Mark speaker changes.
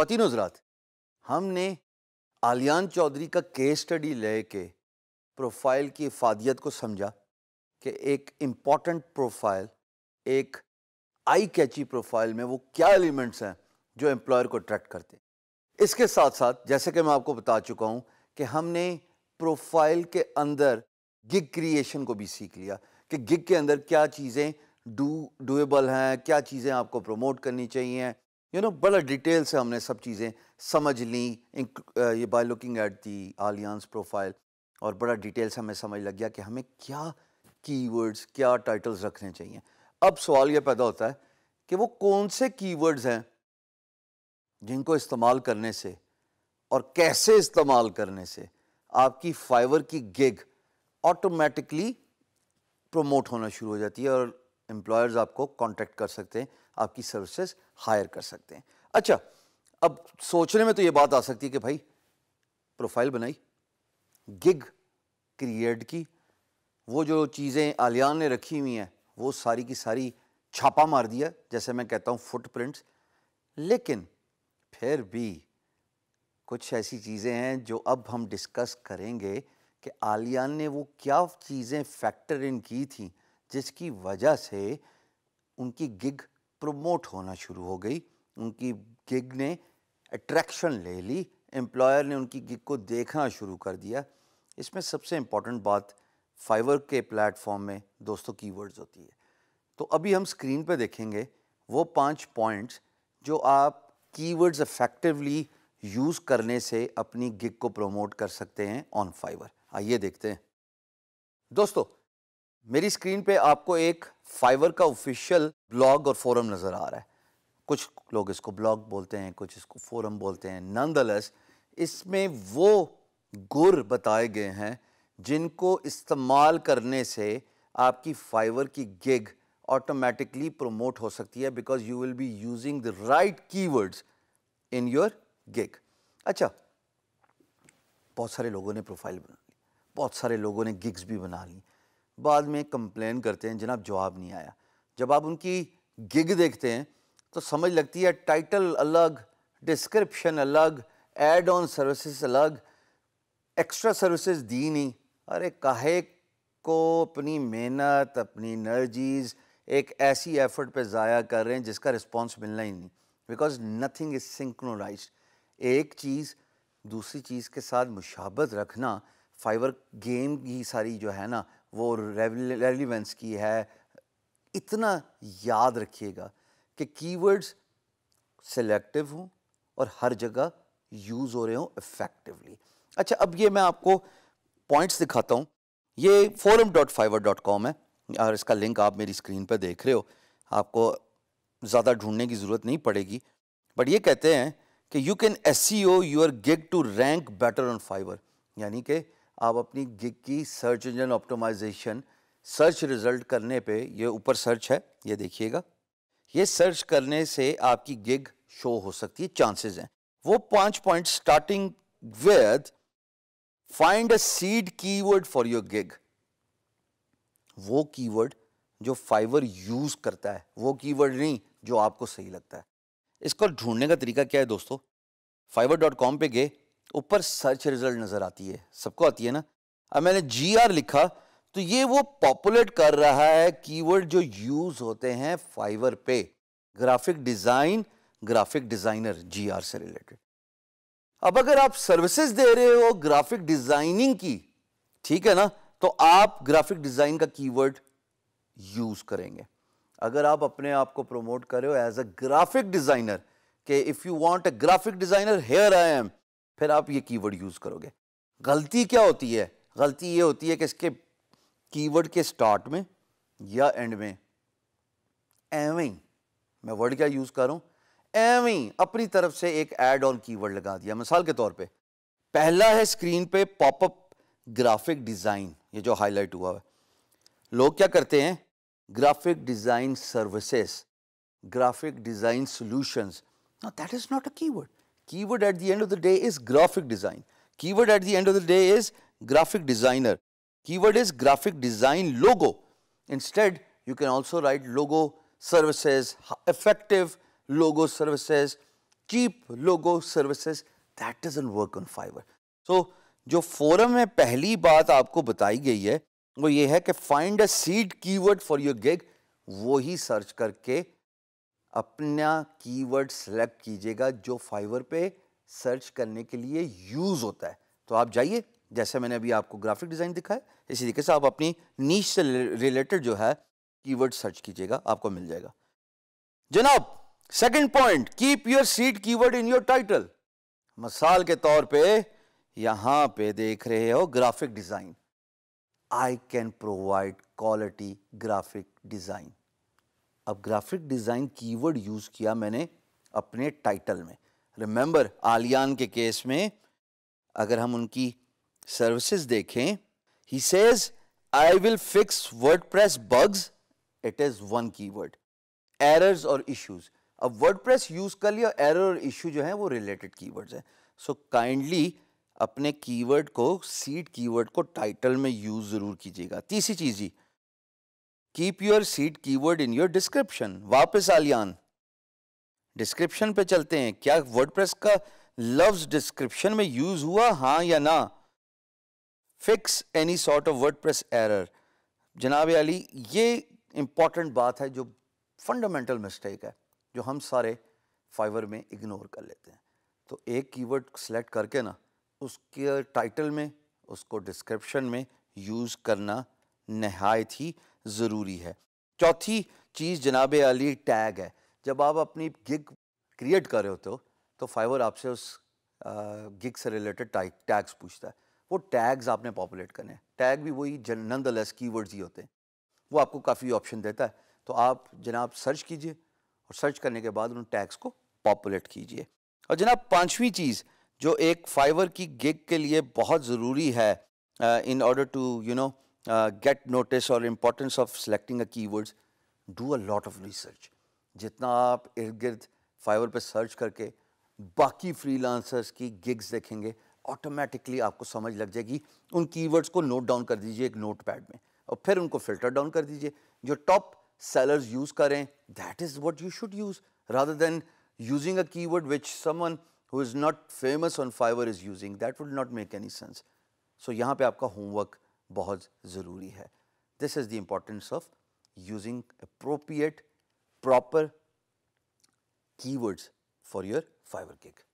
Speaker 1: खातिन हजरात हमने आलियान चौधरी का केस स्टडी लेके प्रोफाइल की अफादियत को समझा कि एक इम्पॉर्टेंट प्रोफाइल एक आई कैची प्रोफाइल में वो क्या एलिमेंट्स हैं जो एम्प्लॉयर को अट्रैक्ट करते हैं इसके साथ साथ जैसे कि मैं आपको बता चुका हूँ कि हमने प्रोफाइल के अंदर गिग क्रिएशन को भी सीख लिया कि गिग के अंदर क्या चीज़ें डू डूएबल हैं क्या चीज़ें आपको प्रमोट करनी चाहिए यू नो बड़ा डिटेल से हमने सब चीज़ें समझ ली ये by looking at the Aliyan's profile और बड़ा डिटेल से हमें समझ लग गया कि हमें क्या कीवर्ड्स क्या टाइटल्स रखने चाहिए अब सवाल ये पैदा होता है कि वो कौन से कीवर्ड्स हैं जिनको इस्तेमाल करने से और कैसे इस्तेमाल करने से आपकी फाइवर की गिग ऑटोमेटिकली प्रमोट होना शुरू हो जाती है और एम्प्लॉयर्स आपको कांटेक्ट कर सकते हैं आपकी सर्विसेज हायर कर सकते हैं अच्छा अब सोचने में तो ये बात आ सकती है कि भाई प्रोफाइल बनाई गिग क्रिएट की वो जो चीज़ें आलियान ने रखी हुई हैं वो सारी की सारी छापा मार दिया जैसे मैं कहता हूँ फुटप्रिंट्स लेकिन फिर भी कुछ ऐसी चीज़ें हैं जो अब हम डिस्कस करेंगे कि आलियान ने वो क्या चीज़ें फैक्टर इन की थी जिसकी वजह से उनकी गिग प्रमोट होना शुरू हो गई उनकी गिग ने अट्रैक्शन ले ली एम्प्लॉयर ने उनकी गिग को देखना शुरू कर दिया इसमें सबसे इम्पॉर्टेंट बात फाइवर के प्लेटफॉर्म में दोस्तों कीवर्ड्स होती है तो अभी हम स्क्रीन पर देखेंगे वो पांच पॉइंट्स जो आप कीवर्ड्स इफेक्टिवली यूज़ करने से अपनी गिग को प्रमोट कर सकते हैं ऑन फाइवर आइए देखते हैं दोस्तों मेरी स्क्रीन पे आपको एक फाइवर का ऑफिशियल ब्लॉग और फोरम नज़र आ रहा है कुछ लोग इसको ब्लॉग बोलते हैं कुछ इसको फोरम बोलते हैं नंद इसमें वो गुर बताए गए हैं जिनको इस्तेमाल करने से आपकी फाइवर की गिग ऑटोमेटिकली प्रमोट हो सकती है because you will be using the right keywords in your gig अच्छा बहुत सारे लोगों ने प्रोफाइल बना ली बहुत सारे लोगों ने गिग्स भी बना ली बाद में कंप्लेन करते हैं जनाब जवाब नहीं आया जब आप उनकी गिग देखते हैं तो समझ लगती है टाइटल अलग डिस्क्रिप्शन अलग एड ऑन सर्विसेज अलग एक्स्ट्रा सर्विसेज दी नहीं अरे काहे को अपनी मेहनत अपनी एनर्जीज़ एक ऐसी एफर्ट पे ज़ाया कर रहे हैं जिसका रिस्पॉन्स मिलना ही नहीं बिकॉज नथिंग इज़ सिंक्रोनाइज एक चीज़ दूसरी चीज़ के साथ मुशाबत रखना फाइबर गेम की सारी जो है ना वो रेलिवेंस की है इतना याद रखिएगा कि कीवर्ड्स सेलेक्टिव हों और हर जगह यूज़ हो रहे हों इफ़ेक्टिवली अच्छा अब ये मैं आपको पॉइंट्स दिखाता हूँ ये forum dot Fiverr dot com है और इसका लिंक आप मेरी स्क्रीन पर देख रहे हो आपको ज़्यादा ढूंढने की ज़रूरत नहीं पड़ेगी बट ये कहते हैं कि you can S C O your get to rank better on Fiverr यानी कि आप अपनी गिग की search engine optimization search result करने पे ये ऊपर सर्च है ये देखिएगा ये सर्च करने से आपकी गिग शो हो सकती है चांसेस हैं वो पांच point starting with find a seed keyword for your gig वो कीवर्ड जो फाइवर यूज करता है वो कीवर्ड नहीं जो आपको सही लगता है इसको ढूंढने का तरीका क्या है दोस्तों फाइवर डॉट कॉम पर गए ऊपर सर्च रिजल्ट नज़र आती है सबको आती है ना अब मैंने जी आर लिखा तो ये वो पॉपुलेट कर रहा है कीवर्ड जो यूज़ होते हैं फाइवर पे ग्राफिक डिज़ाइन ग्राफिक डिज़ाइनर जी आर से रिलेटेड अब अगर आप सर्विसेज दे रहे हो ग्राफिक डिज़ाइनिंग की ठीक है ना तो आप ग्राफिक डिज़ाइन का कीवर्ड यूज़ करेंगे अगर आप अपने आप को प्रमोट कर रहे हो एज अ ग्राफिक डिज़ाइनर के if you want a graphic designer here I am फिर आप ये कीवर्ड यूज़ करोगे गलती क्या होती है गलती ये होती है कि इसके कीवर्ड के स्टार्ट में या एंड में एवं मैं वर्ड क्या यूज़ कर रहा हूं एवं अपनी तरफ से एक एड ऑन कीवर्ड लगा दिया मिसाल के तौर पे पहला है स्क्रीन पे पॉपअप ग्राफिक डिज़ाइन ये जो हाईलाइट हुआ है लोग क्या करते हैं graphic design services graphic design solution that is not a keyword Keyword at the end of the day is graphic design. Keyword at the end of the day is graphic designer. Keyword is graphic design logo. Instead, you can also write logo services, effective logo services, cheap logo services. That doesn't work on Fiverr. So, forum forum में पहली बात आपको बताई गई है वो ये है कि find a seed keyword for your gig, वो hi search karke अपना कीवर्ड सेलेक्ट कीजिएगा जो फाइवर पे सर्च करने के लिए यूज़ होता है तो आप जाइए जैसे मैंने अभी आपको ग्राफिक डिज़ाइन दिखाया इसी तरीके से आप अपनी नीच से रिलेटेड जो है कीवर्ड सर्च कीजिएगा आपको मिल जाएगा जनाब second point keep your seed keyword in your title मिसाल के तौर पे यहां पे देख रहे हो graphic design I can provide quality graphic design अब ग्राफिक डिज़ाइन कीवर्ड यूज़ किया मैंने अपने टाइटल में रिमेंबर आलियान के केस में अगर हम उनकी सर्विसेज देखें he says I will fix WordPress bugs it is one keyword errors और इश्यूज अब वर्ड प्रेस यूज़ कर लिया एरर और इशू जो है वो रिलेटेड कीवर्ड्स हैं सो काइंडली अपने कीवर्ड को सीड कीवर्ड को टाइटल में यूज़ ज़रूर कीजिएगा तीसरी चीज़ he keep your seed keyword in your description वापस आलियान डिस्क्रिप्शन पे चलते हैं क्या वर्डप्रेस का लव्स डिस्क्रिप्शन में यूज हुआ हाँ या ना fix any sort of WordPress error जनाब अली ये इंपॉर्टेंट बात है जो फंडामेंटल मिस्टेक है जो हम सारे फाइवर में इग्नोर कर लेते हैं तो एक कीवर्ड सेलेक्ट करके ना उसके टाइटल में उसको डिस्क्रिप्शन में यूज़ करना नहायत ही ज़रूरी है चौथी चीज़ जनाब अली टैग है जब आप अपनी गिग क्रिएट कर रहे होते हो तो फाइवर आपसे उस गिग से रिलेटेड टाइग टैग्स पूछता है वो टैग्स आपने पॉपुलेट करने हैं टैग भी वही नंद लेस की ही होते हैं वो आपको काफ़ी ऑप्शन देता है तो आप जनाब सर्च कीजिए और सर्च करने के बाद उन टैग्स को पॉपुलेट कीजिए और जनाब पाँचवीं चीज़ जो एक फाइवर की गिग के लिए बहुत ज़रूरी है in order to you know get notice और importance of selecting a keywords do a lot of research जितना आप इर्द गिर्द फाइवर पर सर्च करके बाकी फ्री लांसर्स की गिग्स देखेंगे ऑटोमेटिकली आपको समझ लग जाएगी उन की वर्ड्स को नोट डाउन कर दीजिए एक नोट पैड में और फिर उनको फिल्टर डाउन कर दीजिए जो टॉप सेलर्स यूज़ करें that is what you should use rather than using a keyword which someone who is not famous on Fiverr is using that would not make any sense so यहाँ पे आपका homework बहुत ज़रूरी है this is the importance of using appropriate proper keywords for your Fiverr kick